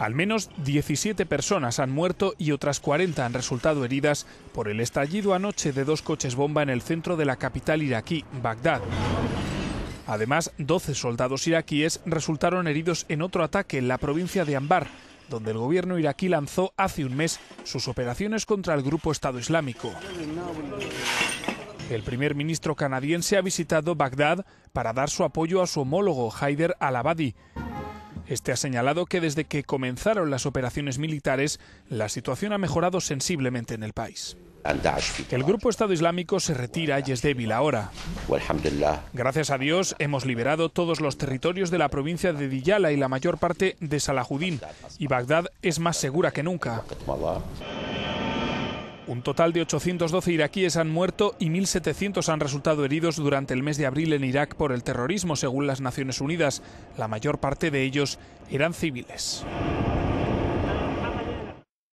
Al menos 17 personas han muerto y otras 40 han resultado heridas por el estallido anoche de dos coches bomba en el centro de la capital iraquí, Bagdad. Además, 12 soldados iraquíes resultaron heridos en otro ataque en la provincia de Anbar, donde el gobierno iraquí lanzó hace un mes sus operaciones contra el grupo Estado Islámico. El primer ministro canadiense ha visitado Bagdad para dar su apoyo a su homólogo Haider al-Abadi, este ha señalado que desde que comenzaron las operaciones militares, la situación ha mejorado sensiblemente en el país. El grupo Estado Islámico se retira y es débil ahora. Gracias a Dios hemos liberado todos los territorios de la provincia de Diyala y la mayor parte de Salahuddin. y Bagdad es más segura que nunca. Un total de 812 iraquíes han muerto y 1.700 han resultado heridos durante el mes de abril en Irak por el terrorismo, según las Naciones Unidas. La mayor parte de ellos eran civiles.